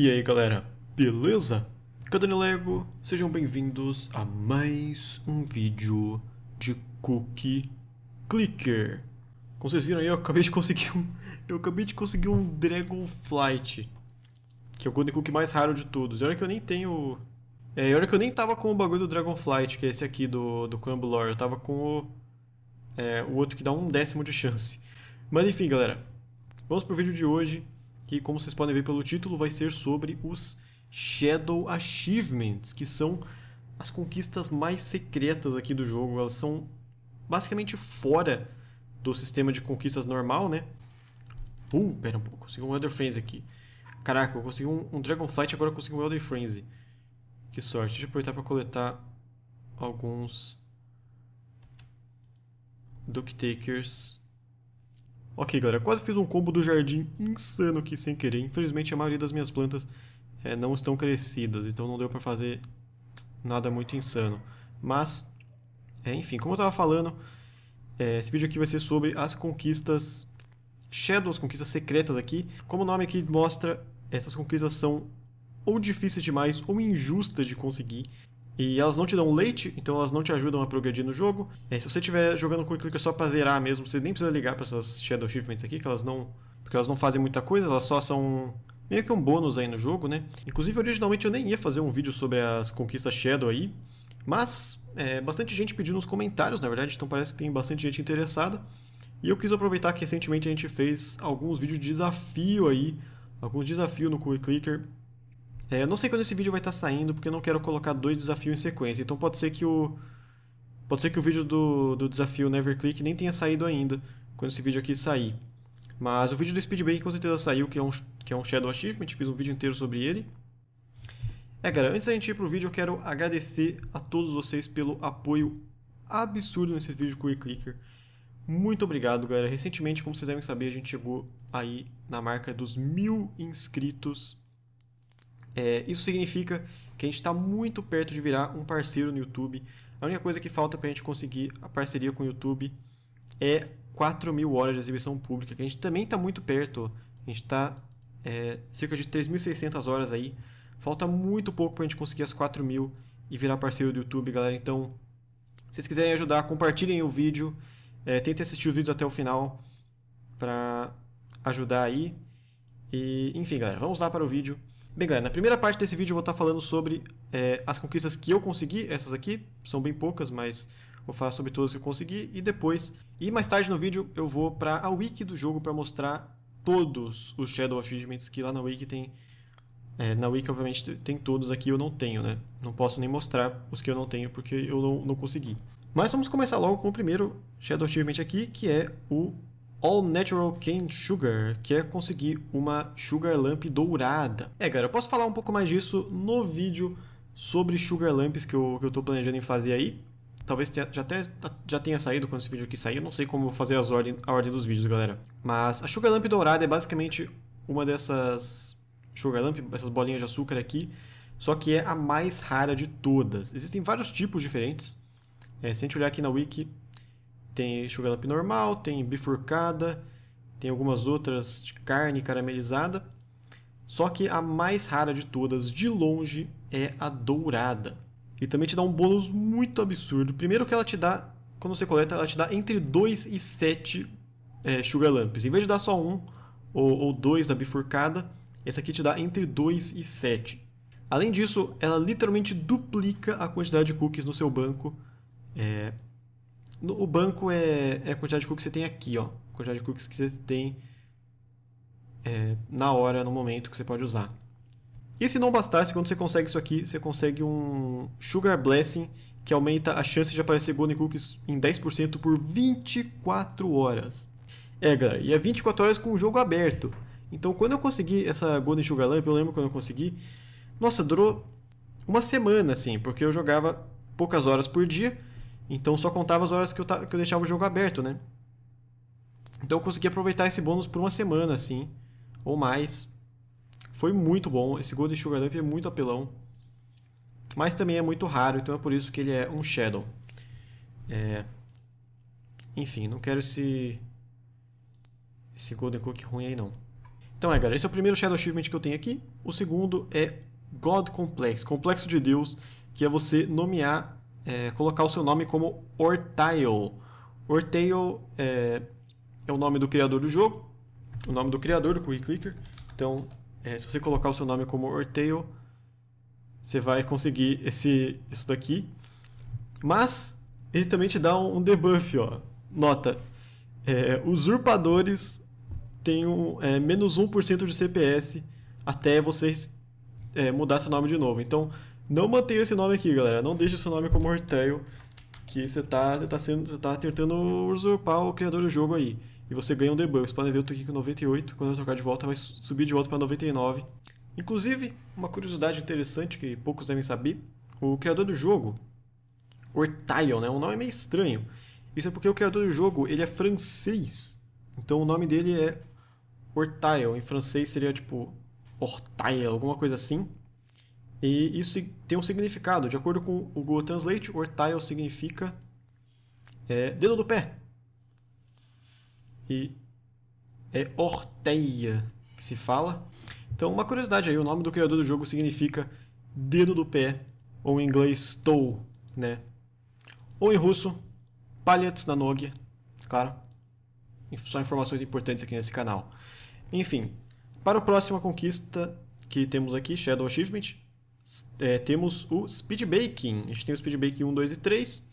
E aí galera, beleza? Cadê é Lego? Sejam bem-vindos a mais um vídeo de Cookie Clicker. Como vocês viram aí, eu acabei de conseguir um, eu acabei de conseguir um Dragonflight, que é o Golden Cookie mais raro de todos. E olha que eu nem tenho... É, olha que eu nem tava com o bagulho do Dragonflight, que é esse aqui do, do Crumbler. Eu tava com o, é, o outro que dá um décimo de chance. Mas enfim, galera, vamos pro vídeo de hoje que como vocês podem ver pelo título, vai ser sobre os Shadow Achievements, que são as conquistas mais secretas aqui do jogo. Elas são basicamente fora do sistema de conquistas normal, né? Uh, pera um pouco, consegui um Elder Frenzy aqui. Caraca, eu consegui um, um Dragonflight, agora eu consegui um Elder Frenzy. Que sorte, deixa eu aproveitar para coletar alguns Duck Takers. Ok, galera, quase fiz um combo do jardim insano aqui sem querer. Infelizmente, a maioria das minhas plantas é, não estão crescidas, então não deu para fazer nada muito insano. Mas, é, enfim, como eu estava falando, é, esse vídeo aqui vai ser sobre as conquistas Shadows, conquistas secretas aqui. Como o nome aqui mostra, essas conquistas são ou difíceis demais ou injustas de conseguir. E elas não te dão leite, então elas não te ajudam a progredir no jogo. É, se você estiver jogando com o clicker só pra zerar mesmo, você nem precisa ligar para essas Shadow Achievements aqui, que elas não. Porque elas não fazem muita coisa, elas só são meio que um bônus aí no jogo, né? Inclusive, originalmente eu nem ia fazer um vídeo sobre as conquistas Shadow aí, mas é, bastante gente pediu nos comentários, na verdade, então parece que tem bastante gente interessada. E eu quis aproveitar que recentemente a gente fez alguns vídeos de desafio aí, alguns desafios no Quick Clicker é, eu não sei quando esse vídeo vai estar tá saindo, porque eu não quero colocar dois desafios em sequência. Então pode ser que o. Pode ser que o vídeo do, do desafio Click nem tenha saído ainda, quando esse vídeo aqui sair. Mas o vídeo do Speedbake com certeza saiu, que é, um, que é um Shadow Achievement, fiz um vídeo inteiro sobre ele. É, galera, antes da gente ir pro vídeo, eu quero agradecer a todos vocês pelo apoio absurdo nesse vídeo com o Clicker. Muito obrigado, galera. Recentemente, como vocês devem saber, a gente chegou aí na marca dos mil inscritos é, isso significa que a gente está muito perto de virar um parceiro no YouTube. A única coisa que falta para a gente conseguir a parceria com o YouTube é 4 mil horas de exibição pública, que a gente também está muito perto. A gente está é, cerca de 3.600 horas aí. Falta muito pouco para a gente conseguir as 4 mil e virar parceiro do YouTube, galera. Então, se vocês quiserem ajudar, compartilhem o vídeo. É, tentem assistir os vídeos até o final para ajudar aí. E, enfim, galera, vamos lá para o vídeo. Bem, galera, na primeira parte desse vídeo eu vou estar falando sobre é, as conquistas que eu consegui, essas aqui, são bem poucas, mas vou falar sobre todas que eu consegui, e depois, e mais tarde no vídeo, eu vou para a wiki do jogo para mostrar todos os Shadow Achievements que lá na wiki tem... É, na wiki, obviamente, tem todos aqui, eu não tenho, né? Não posso nem mostrar os que eu não tenho, porque eu não, não consegui. Mas vamos começar logo com o primeiro Shadow Achievement aqui, que é o All Natural Cane Sugar, que é conseguir uma Sugar Lamp dourada. É, galera, eu posso falar um pouco mais disso no vídeo sobre Sugar Lamps que eu, que eu tô planejando em fazer aí. Talvez tenha, já, até, já tenha saído quando esse vídeo aqui sair, eu não sei como vou fazer as ordem, a ordem dos vídeos, galera. Mas a Sugar Lamp dourada é basicamente uma dessas Sugar Lamp, essas bolinhas de açúcar aqui, só que é a mais rara de todas. Existem vários tipos diferentes. É, se a gente olhar aqui na wiki, tem sugar lamp normal, tem bifurcada, tem algumas outras de carne caramelizada. Só que a mais rara de todas, de longe, é a dourada. E também te dá um bônus muito absurdo. Primeiro que ela te dá, quando você coleta, ela te dá entre 2 e 7 é, Sugar Lamps. Em vez de dar só um ou, 2 dois da bifurcada, essa aqui te dá entre 2 e 7. Além disso, ela literalmente duplica a quantidade de cookies no seu banco. É, o banco é, é a quantidade de cookies que você tem aqui, ó. A quantidade de cookies que você tem é, na hora, no momento que você pode usar. E se não bastasse, quando você consegue isso aqui, você consegue um Sugar Blessing que aumenta a chance de aparecer Golden Cookies em 10% por 24 horas. É, galera, e é 24 horas com o jogo aberto. Então, quando eu consegui essa Golden Sugar Lamp, eu lembro quando eu consegui, nossa, durou uma semana, assim, porque eu jogava poucas horas por dia, então só contava as horas que eu, que eu deixava o jogo aberto, né? Então eu consegui aproveitar esse bônus por uma semana, assim, ou mais. Foi muito bom. Esse Golden Sugar Dump é muito apelão. Mas também é muito raro, então é por isso que ele é um Shadow. É... Enfim, não quero esse... Esse Golden Cook ruim aí, não. Então é, galera, esse é o primeiro Shadow Achievement que eu tenho aqui. O segundo é God Complex, Complexo de Deus, que é você nomear é, colocar o seu nome como Ortail. Ortail é, é, o nome do criador do jogo, o nome do criador do Quick Clicker. Então, é, se você colocar o seu nome como Ortail, você vai conseguir esse, isso daqui. Mas ele também te dá um, um debuff, ó. Nota: é, usurpadores têm um, é, menos 1% de CPS até você é, mudar seu nome de novo. Então, não mantenha esse nome aqui, galera. Não deixe seu nome como Hortel, que você tá, você tá, sendo, você tá tentando usurpar o criador do jogo aí. E você ganha um debug. Você pode ver, eu tô aqui com 98. Quando eu trocar de volta, vai subir de volta para 99. Inclusive, uma curiosidade interessante que poucos devem saber. O criador do jogo, Hortail, né? Um nome meio estranho. Isso é porque o criador do jogo, ele é francês. Então o nome dele é Hortail. Em francês seria tipo Hortail, alguma coisa assim. E isso tem um significado. De acordo com o Google Translate, Ortile significa é, dedo do pé. E é Orteia que se fala. Então, uma curiosidade aí, o nome do criador do jogo significa dedo do pé, ou em inglês toe, né? Ou em russo, palhets na nog, claro. Só informações importantes aqui nesse canal. Enfim, para a próxima conquista que temos aqui, Shadow Achievement, é, temos o Speed Baking. A gente tem o Speed Baking 1, 2 e 3.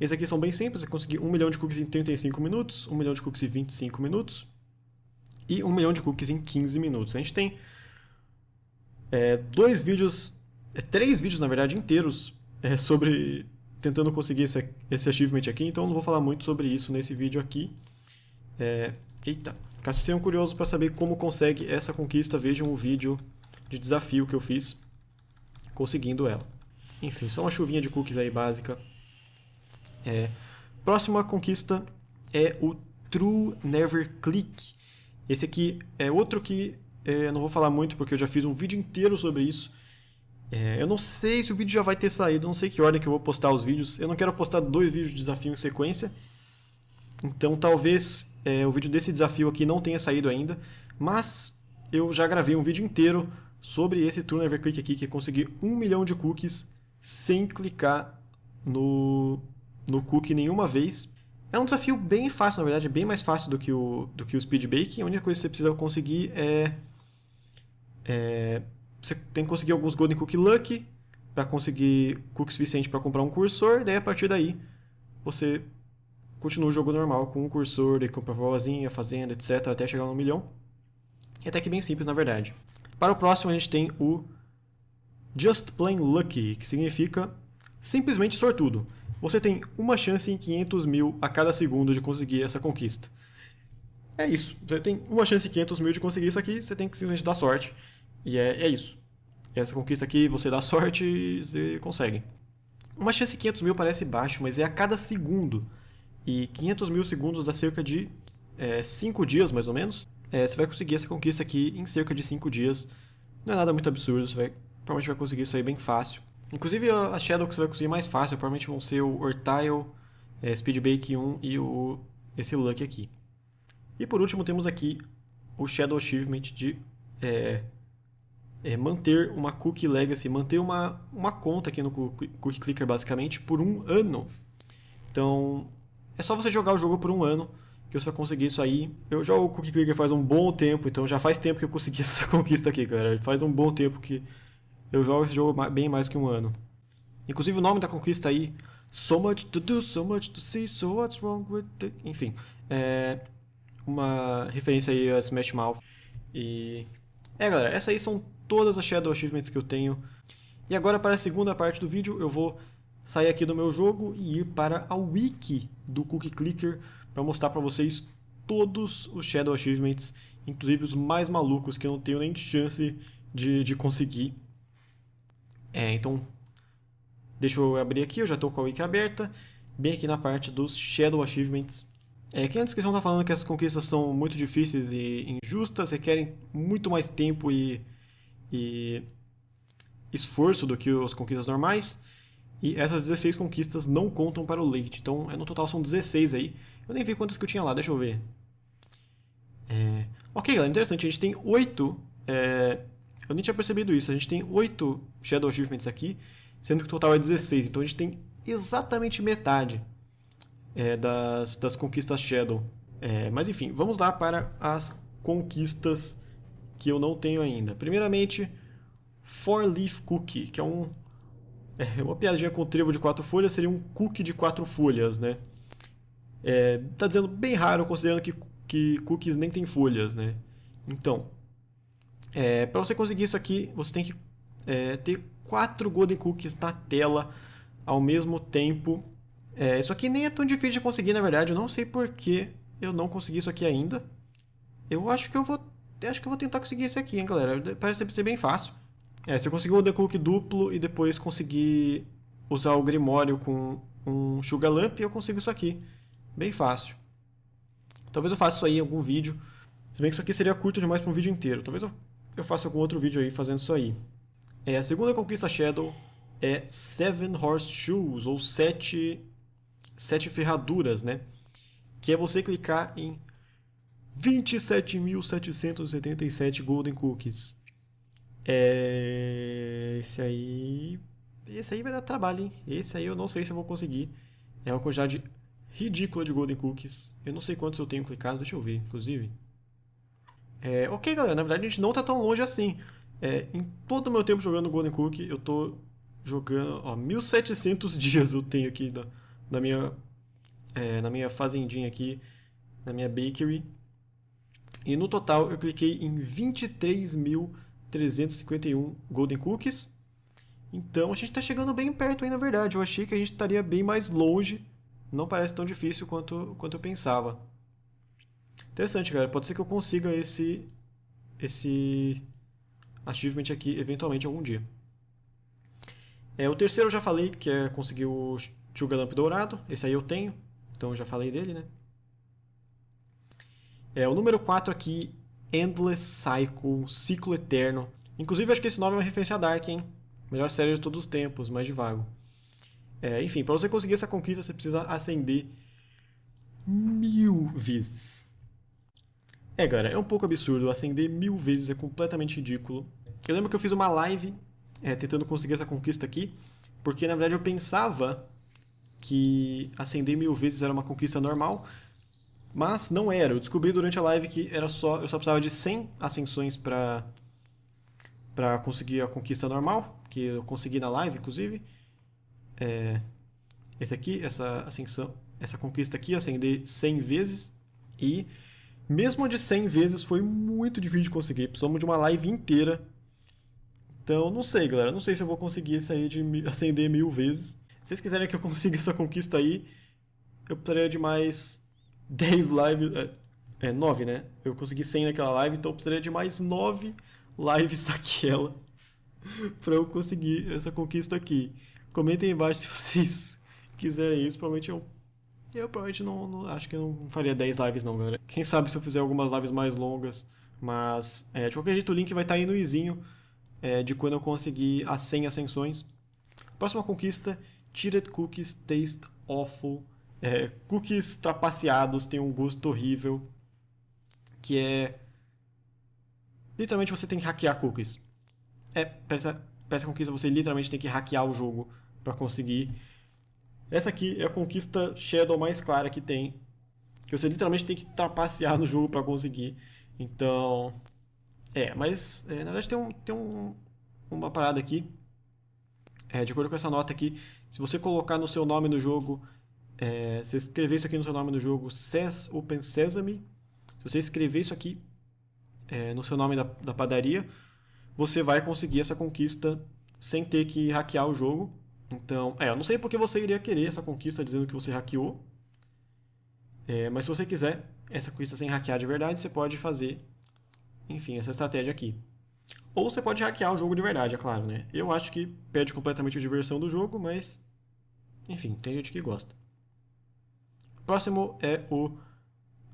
Esses aqui são bem simples, você conseguir 1 milhão de cookies em 35 minutos, 1 milhão de cookies em 25 minutos e 1 milhão de cookies em 15 minutos. A gente tem é, dois vídeos, é, três vídeos na verdade inteiros é, sobre tentando conseguir esse, esse achievement aqui, então não vou falar muito sobre isso nesse vídeo aqui. É, eita, caso vocês tenham curioso para saber como consegue essa conquista, vejam o vídeo de desafio que eu fiz conseguindo ela. Enfim, só uma chuvinha de cookies aí básica. É. Próxima conquista é o True Never Click. Esse aqui é outro que é, não vou falar muito porque eu já fiz um vídeo inteiro sobre isso. É, eu não sei se o vídeo já vai ter saído, não sei que ordem que eu vou postar os vídeos. Eu não quero postar dois vídeos de desafio em sequência. Então talvez é, o vídeo desse desafio aqui não tenha saído ainda. Mas eu já gravei um vídeo inteiro sobre esse turnover click aqui, que é conseguir um milhão de cookies sem clicar no, no cookie nenhuma vez. É um desafio bem fácil, na verdade, bem mais fácil do que o, do que o speed baking. A única coisa que você precisa conseguir é, é você tem que conseguir alguns Golden Cookie Luck para conseguir cookie suficiente para comprar um cursor, daí a partir daí você continua o jogo normal com o um cursor, daí compra vozinha, fazenda, etc, até chegar no milhão. É até que bem simples, na verdade. Para o próximo, a gente tem o Just Plain Lucky, que significa simplesmente sortudo. Você tem uma chance em 500 mil a cada segundo de conseguir essa conquista. É isso. Você tem uma chance em 500 mil de conseguir isso aqui, você tem que simplesmente dar sorte. E é, é isso. Essa conquista aqui, você dá sorte e você consegue. Uma chance em 500 mil parece baixo, mas é a cada segundo. E 500 mil segundos dá cerca de 5 é, dias, mais ou menos é, você vai conseguir essa conquista aqui em cerca de 5 dias. Não é nada muito absurdo, você vai, provavelmente vai conseguir isso aí bem fácil. Inclusive as Shadow que você vai conseguir mais fácil, provavelmente vão ser o Ortile, é, Speedbake 1 e o, esse Luck aqui. E por último temos aqui o Shadow Achievement de é, é manter uma Cookie Legacy, manter uma, uma conta aqui no Cookie Clicker basicamente por um ano. Então é só você jogar o jogo por um ano que eu só consegui isso aí. Eu jogo Cookie Clicker faz um bom tempo, então já faz tempo que eu consegui essa conquista aqui, galera. Faz um bom tempo que eu jogo esse jogo bem mais que um ano. Inclusive o nome da conquista aí, So Much To Do, So Much To See, So What's Wrong With The... Enfim, é uma referência aí a Smash Mouth. E... É, galera, essas aí são todas as Shadow Achievements que eu tenho. E agora para a segunda parte do vídeo eu vou sair aqui do meu jogo e ir para a wiki do Cookie Clicker para mostrar para vocês todos os Shadow Achievements, inclusive os mais malucos que eu não tenho nem chance de, de conseguir. É, então, deixa eu abrir aqui, eu já estou com a wiki aberta, bem aqui na parte dos Shadow Achievements. É, na descrição está falando que essas conquistas são muito difíceis e injustas, requerem muito mais tempo e, e esforço do que as conquistas normais. E essas 16 conquistas não contam para o late, então é, no total são 16 aí. Eu nem vi quantas que eu tinha lá, deixa eu ver. É... Ok, galera, interessante. A gente tem oito. É... Eu nem tinha percebido isso. A gente tem oito Shadow Achievements aqui, sendo que o total é 16. Então a gente tem exatamente metade é, das, das conquistas Shadow. É, mas enfim, vamos lá para as conquistas que eu não tenho ainda. Primeiramente, Four Leaf Cookie, que é um. É, uma piadinha com trevo de quatro folhas, seria um cookie de quatro folhas, né? É, tá dizendo bem raro, considerando que, que cookies nem tem folhas, né? Então, é, para você conseguir isso aqui, você tem que é, ter quatro Golden Cookies na tela ao mesmo tempo. É, isso aqui nem é tão difícil de conseguir, na verdade. Eu não sei por que eu não consegui isso aqui ainda. Eu acho que eu vou, acho que eu vou tentar conseguir isso aqui, hein, galera. Parece ser bem fácil. É, se eu conseguir o golden Cook duplo e depois conseguir usar o Grimório com um Sugar Lamp, eu consigo isso aqui. Bem fácil. Talvez eu faça isso aí em algum vídeo. Se bem que isso aqui seria curto demais para um vídeo inteiro. Talvez eu, eu faça algum outro vídeo aí fazendo isso aí. É, a segunda conquista Shadow é Seven Horseshoes, ou sete, sete ferraduras, né? Que é você clicar em 27.777 Golden Cookies. É... Esse aí... Esse aí vai dar trabalho, hein? Esse aí eu não sei se eu vou conseguir. É uma quantidade ridícula de Golden Cookies. Eu não sei quantos eu tenho clicado, deixa eu ver, inclusive. É, ok, galera, na verdade a gente não tá tão longe assim. É, em todo o meu tempo jogando Golden Cookie, eu tô jogando, ó, 1700 dias eu tenho aqui na, na minha é, na minha fazendinha aqui, na minha bakery. E no total eu cliquei em 23.351 Golden Cookies. Então a gente está chegando bem perto aí, na verdade. Eu achei que a gente estaria bem mais longe não parece tão difícil quanto, quanto eu pensava. Interessante, galera. Pode ser que eu consiga esse, esse achievement aqui eventualmente algum dia. É, o terceiro eu já falei, que é conseguir o Chugalamp dourado. Esse aí eu tenho, então eu já falei dele, né? É, o número 4 aqui, Endless Cycle, Ciclo Eterno. Inclusive, acho que esse nome é uma referência a Dark, hein? Melhor série de todos os tempos, mais de vago. É, enfim, para você conseguir essa conquista, você precisa acender mil vezes. É, galera, é um pouco absurdo. Acender mil vezes é completamente ridículo. Eu lembro que eu fiz uma live é, tentando conseguir essa conquista aqui, porque na verdade eu pensava que acender mil vezes era uma conquista normal, mas não era. Eu descobri durante a live que era só, eu só precisava de 100 ascensões para para conseguir a conquista normal, que eu consegui na live, inclusive é, esse aqui, essa ascensão, essa conquista aqui, acender 100 vezes. E mesmo de 100 vezes foi muito difícil de conseguir. Precisamos de uma live inteira. Então, não sei, galera. Não sei se eu vou conseguir isso aí de acender mil vezes. Se vocês quiserem que eu consiga essa conquista aí, eu precisaria de mais 10 lives. É, 9, é, né? Eu consegui 100 naquela live, então eu precisaria de mais 9 lives daquela para eu conseguir essa conquista aqui. Comentem embaixo se vocês quiserem isso. Provavelmente eu. Eu provavelmente não, não, Acho que não faria 10 lives, não, galera. Quem sabe se eu fizer algumas lives mais longas. Mas, é, de qualquer jeito, o link vai estar tá aí no izinho é, de quando eu conseguir as 100 ascensões. Próxima conquista: Tired Cookies Taste Awful. É, cookies trapaceados têm um gosto horrível. Que é. Literalmente você tem que hackear cookies. É, para essa, pra essa conquista você literalmente tem que hackear o jogo para conseguir. Essa aqui é a conquista Shadow mais clara que tem, que você literalmente tem que trapacear no jogo para conseguir. Então, é, mas é, na verdade tem, um, tem um, uma parada aqui. É, de acordo com essa nota aqui, se você colocar no seu nome no jogo, é, se escrever isso aqui no seu nome no jogo, SES Open Sesame, se você escrever isso aqui é, no seu nome da, da padaria, você vai conseguir essa conquista sem ter que hackear o jogo. Então, é, eu não sei porque você iria querer essa conquista dizendo que você hackeou. É, mas se você quiser essa conquista sem hackear de verdade, você pode fazer, enfim, essa estratégia aqui. Ou você pode hackear o jogo de verdade, é claro, né? Eu acho que perde completamente a diversão do jogo, mas. Enfim, tem gente que gosta. Próximo é o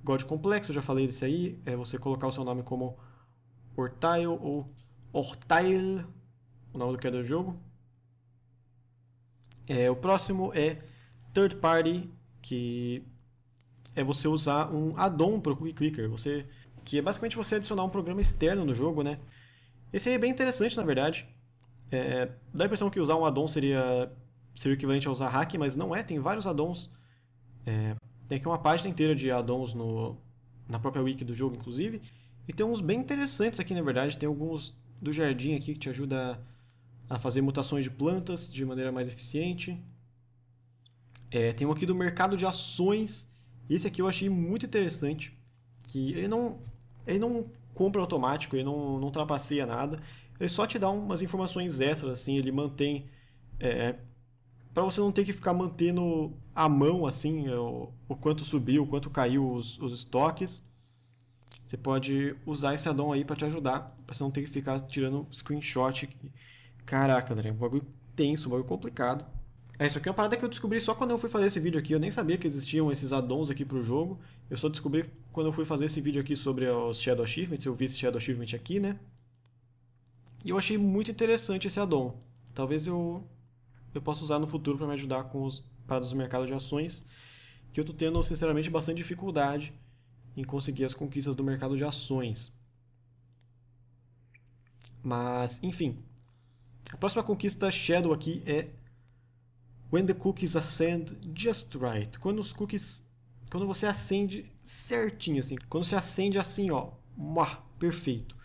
God Complexo, eu já falei desse aí. É você colocar o seu nome como Ortile ou Ortile, o nome do criador do jogo. É, o próximo é third party, que é você usar um add-on para o Cookie Clicker, você, que é basicamente você adicionar um programa externo no jogo, né? Esse aí é bem interessante, na verdade. É, dá a impressão que usar um add-on seria, seria equivalente a usar hack, mas não é, tem vários add-ons. É, tem aqui uma página inteira de add-ons no, na própria wiki do jogo, inclusive. E tem uns bem interessantes aqui, na verdade. Tem alguns do jardim aqui que te ajuda a fazer mutações de plantas de maneira mais eficiente. É, tem um aqui do mercado de ações. Esse aqui eu achei muito interessante. Que ele não, ele não compra automático, ele não, não trapaceia nada. Ele só te dá umas informações extras, assim, ele mantém. É, é para você não ter que ficar mantendo a mão assim o, o quanto subiu, o quanto caiu os, os estoques. Você pode usar esse addon aí para te ajudar, para você não ter que ficar tirando screenshot Caraca, André, um bagulho tenso, um bagulho complicado. É, isso aqui é uma parada que eu descobri só quando eu fui fazer esse vídeo aqui. Eu nem sabia que existiam esses addons aqui pro jogo. Eu só descobri quando eu fui fazer esse vídeo aqui sobre os Shadow Achievements. Eu vi esse Shadow Achievement aqui, né? E eu achei muito interessante esse addon. Talvez eu, eu possa usar no futuro para me ajudar com os parados do mercado de ações. Que eu tô tendo, sinceramente, bastante dificuldade em conseguir as conquistas do mercado de ações. Mas, enfim, a próxima conquista Shadow aqui é When the cookies ascend just right. Quando os cookies. Quando você acende certinho, assim. Quando você acende assim, ó. má, perfeito.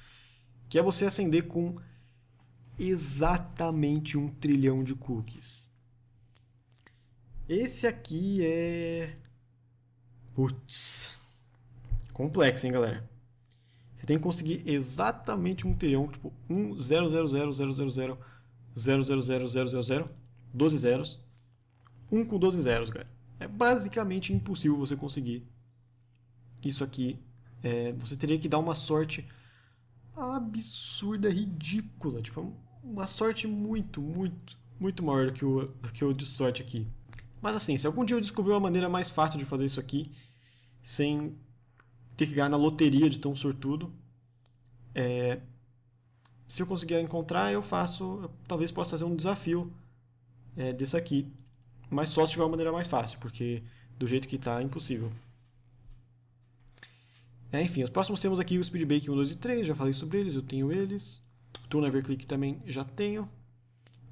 Que é você acender com exatamente um trilhão de cookies. Esse aqui é. Putz. Complexo, hein, galera? Você tem que conseguir exatamente um trilhão, tipo 1 0 0 0 0 0 0 0 0 0 0 0 0 12 zeros. Um com 12 zeros, cara. É basicamente impossível você conseguir isso aqui. É, você teria que dar uma sorte absurda, ridícula. Tipo, uma sorte muito, muito, muito maior do que o, do que o de sorte aqui. Mas assim, se algum dia eu descobrir uma maneira mais fácil de fazer isso aqui, sem ter que ganhar na loteria de tão sortudo, é, se eu conseguir encontrar, eu faço. Eu talvez possa fazer um desafio é, desse aqui. Mas só se tiver uma maneira mais fácil, porque do jeito que está é impossível. É, enfim, os próximos temos aqui o Speedbake 1, 2 e 3, já falei sobre eles, eu tenho eles. Turn click também já tenho.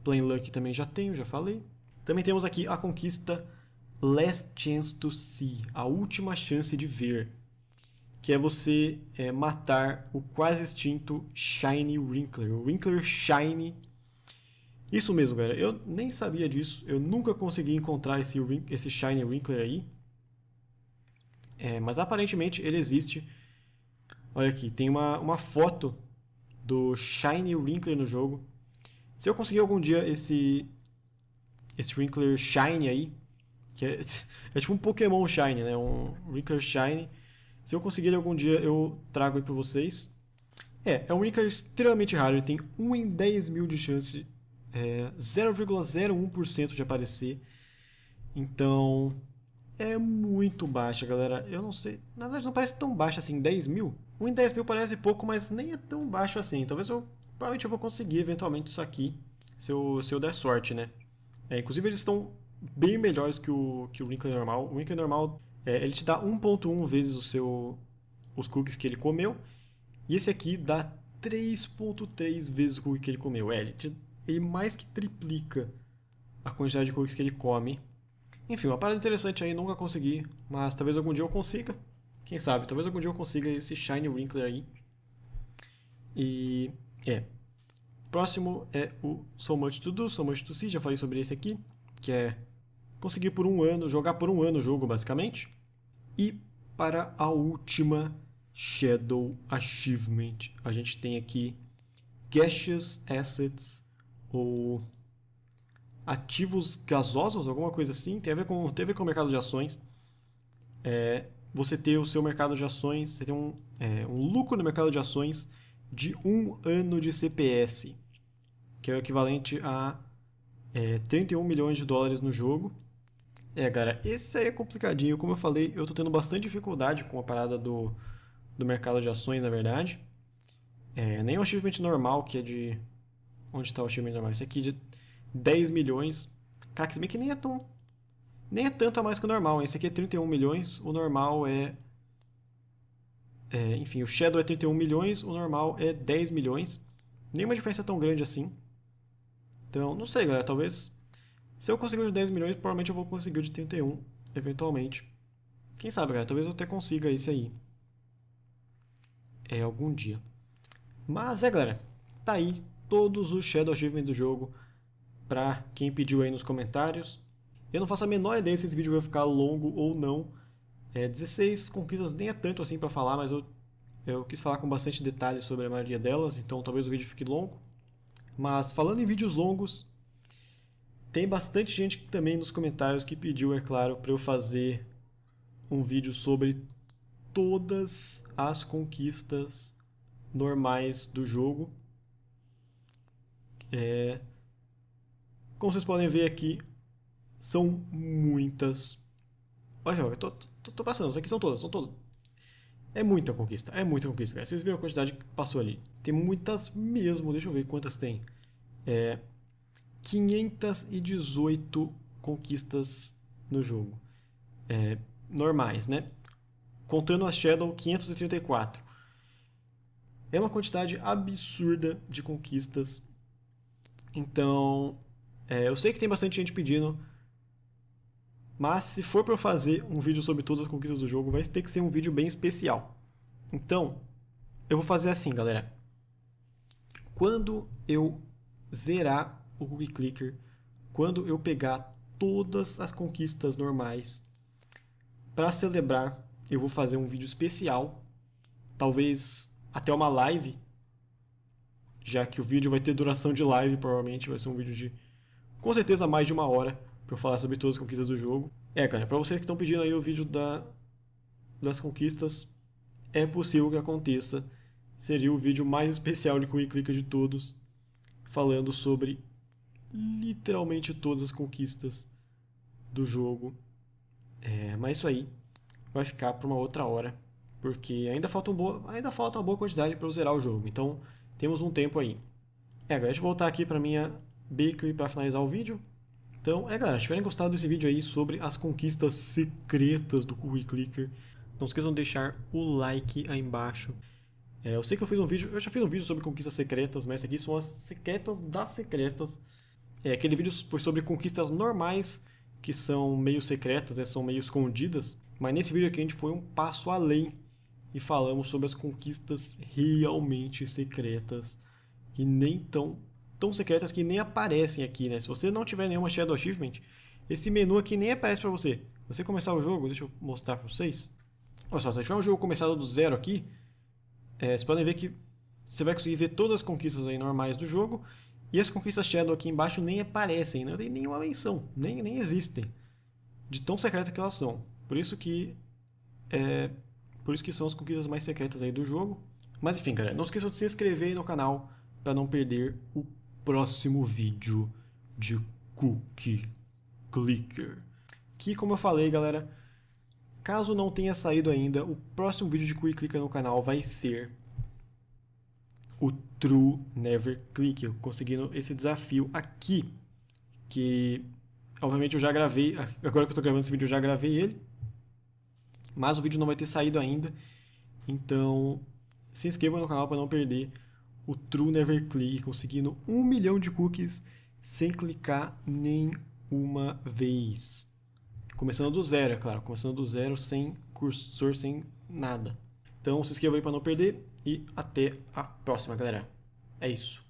Plain Luck também já tenho, já falei. Também temos aqui a conquista Last Chance to See, a última chance de ver que é você é, matar o quase extinto Shiny Wrinkler. O Wrinkler Shiny. Isso mesmo, galera. Eu nem sabia disso. Eu nunca consegui encontrar esse, esse Shiny Wrinkler aí. É, mas aparentemente ele existe. Olha aqui, tem uma, uma foto do Shiny Wrinkler no jogo. Se eu conseguir algum dia esse esse Wrinkler Shiny aí, que é, é tipo um Pokémon Shiny, né? Um Wrinkler Shiny se eu conseguir algum dia, eu trago aí pra vocês. É, é um Icar extremamente raro, ele tem 1 em 10 mil de chance, é, 0,01% de aparecer. Então, é muito baixa, galera. Eu não sei, na verdade não parece tão baixa assim, 10 mil? 1 em 10 mil parece pouco, mas nem é tão baixo assim. Talvez eu, provavelmente eu vou conseguir eventualmente isso aqui, se eu, se eu der sorte, né? É, inclusive eles estão bem melhores que o, que o Winkler normal. O Winkler normal é, ele te dá 1.1 vezes o seu, os cookies que ele comeu. E esse aqui dá 3.3 vezes o cookie que ele comeu. É, ele, te, ele mais que triplica a quantidade de cookies que ele come. Enfim, uma parada interessante aí, nunca consegui, mas talvez algum dia eu consiga. Quem sabe, talvez algum dia eu consiga esse Shiny Wrinkler aí. E é. Próximo é o So Much To Do, So Much To See, já falei sobre esse aqui, que é conseguir por um ano, jogar por um ano o jogo, basicamente. E para a última Shadow Achievement, a gente tem aqui Gaseous Assets, ou ativos gasosos, alguma coisa assim, tem a ver com, tem a ver com o mercado de ações. É, você ter o seu mercado de ações, você tem um, é, um lucro no mercado de ações de um ano de CPS, que é o equivalente a é, 31 milhões de dólares no jogo. É, cara, esse aí é complicadinho. Como eu falei, eu tô tendo bastante dificuldade com a parada do, do mercado de ações, na verdade. É, nem o achievement normal, que é de. Onde está o achievement normal? Esse aqui de 10 milhões. Cara, que se bem que nem é tão. Nem é tanto a mais que o normal. Esse aqui é 31 milhões, o normal é. é enfim, o Shadow é 31 milhões, o normal é 10 milhões. Nenhuma diferença tão grande assim. Então, não sei, galera. Talvez se eu conseguir o de 10 milhões, provavelmente eu vou conseguir o de 31, eventualmente. Quem sabe, cara? Talvez eu até consiga esse aí. É algum dia. Mas é, galera. Tá aí todos os Shadow Achievements do jogo. Pra quem pediu aí nos comentários. Eu não faço a menor ideia se esse vídeo vai ficar longo ou não. É, 16 conquistas nem é tanto assim para falar, mas eu, eu quis falar com bastante detalhe sobre a maioria delas, então talvez o vídeo fique longo. Mas falando em vídeos longos, tem bastante gente também nos comentários que pediu, é claro, para eu fazer um vídeo sobre todas as conquistas normais do jogo. É... Como vocês podem ver aqui, são muitas. Olha, eu tô, tô, tô passando, isso aqui são todas, são todas. É muita conquista, é muita conquista, cara. Vocês viram a quantidade que passou ali. Tem muitas mesmo, deixa eu ver quantas tem. É, 518 conquistas no jogo. É, normais, né? Contando a Shadow, 534. É uma quantidade absurda de conquistas. Então, é, eu sei que tem bastante gente pedindo. Mas se for para eu fazer um vídeo sobre todas as conquistas do jogo, vai ter que ser um vídeo bem especial. Então, eu vou fazer assim, galera. Quando eu zerar o Cookie Clicker quando eu pegar todas as conquistas normais. Para celebrar, eu vou fazer um vídeo especial, talvez até uma live, já que o vídeo vai ter duração de live, provavelmente vai ser um vídeo de com certeza mais de uma hora para eu falar sobre todas as conquistas do jogo. É, cara, para vocês que estão pedindo aí o vídeo da, das conquistas, é possível que aconteça. Seria o vídeo mais especial de Quick Clicker de todos, falando sobre literalmente todas as conquistas do jogo. É, mas isso aí vai ficar para uma outra hora, porque ainda falta, um boa, ainda falta uma boa quantidade para eu zerar o jogo, então temos um tempo aí. É, galera, deixa eu voltar aqui para minha bakery para finalizar o vídeo. Então, é galera, se tiverem gostado desse vídeo aí sobre as conquistas secretas do Cookie Clicker, não esqueçam de deixar o like aí embaixo. É, eu sei que eu fiz um vídeo, eu já fiz um vídeo sobre conquistas secretas, mas aqui são as secretas das secretas. É, aquele vídeo foi sobre conquistas normais, que são meio secretas, né, são meio escondidas. Mas nesse vídeo aqui a gente foi um passo além e falamos sobre as conquistas realmente secretas e nem tão, tão secretas que nem aparecem aqui, né? Se você não tiver nenhuma Shadow Achievement, esse menu aqui nem aparece para você. Você começar o jogo, deixa eu mostrar para vocês. Olha só, se tiver um jogo começado do zero aqui, é, vocês podem ver que você vai conseguir ver todas as conquistas aí normais do jogo e as conquistas Shadow aqui embaixo nem aparecem, não né? tem nenhuma menção, nem, nem existem. De tão secreta que elas são. Por isso que. É, por isso que são as conquistas mais secretas aí do jogo. Mas enfim, galera, não esqueçam de se inscrever aí no canal para não perder o próximo vídeo de Cookie Clicker. Que, como eu falei, galera, caso não tenha saído ainda, o próximo vídeo de Cookie Clicker no canal vai ser o True Never Click, conseguindo esse desafio aqui, que obviamente eu já gravei, agora que eu estou gravando esse vídeo eu já gravei ele, mas o vídeo não vai ter saído ainda, então se inscrevam no canal para não perder o True Never Click, conseguindo um milhão de cookies sem clicar nenhuma vez. Começando do zero, é claro, começando do zero, sem cursor, sem nada. Então se inscreva aí para não perder e até a próxima, galera. É isso.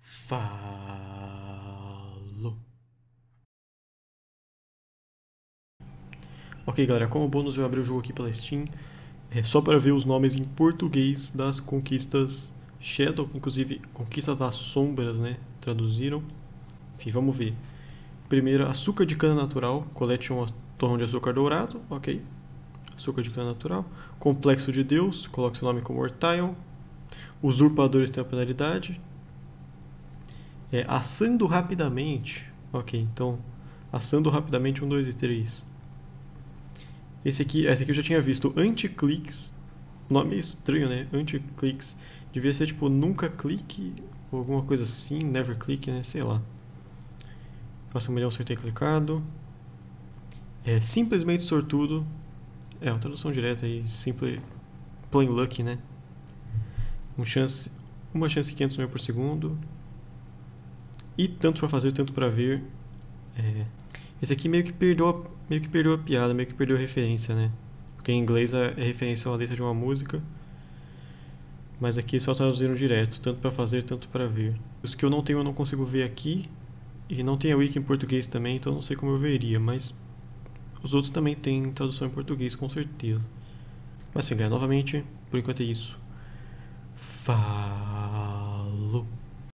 Falou. Ok, galera, como bônus eu abri o jogo aqui pela Steam, é só para ver os nomes em português das conquistas Shadow, inclusive Conquistas das Sombras, né? Traduziram. Enfim, vamos ver. Primeiro, açúcar de cana natural, collection torrão de açúcar dourado, ok suco de cana natural. Complexo de Deus, coloque seu nome como Ortion. Usurpadores tem a penalidade. É, assando rapidamente. Ok, então assando rapidamente 1, 2 e 3. Esse aqui, esse aqui eu já tinha visto. Anticliques. Nome estranho, né? Anticliques. Devia ser tipo nunca clique ou alguma coisa assim. Never click, né? Sei lá. Nossa, um milhão ter clicado. É simplesmente sortudo. É, uma tradução direta aí, simples, plain luck, né? Um chance, uma chance 500 mil por segundo. E tanto para fazer, tanto para ver. É. Esse aqui meio que, perdeu a, meio que perdeu a piada, meio que perdeu a referência, né? Porque em inglês é, é referência a uma letra de uma música. Mas aqui é só traduziram direto, tanto para fazer, tanto para ver. Os que eu não tenho eu não consigo ver aqui. E não tem a wiki em português também, então não sei como eu veria, mas os outros também têm tradução em português, com certeza. Mas fica, é, novamente, por enquanto é isso. Fala.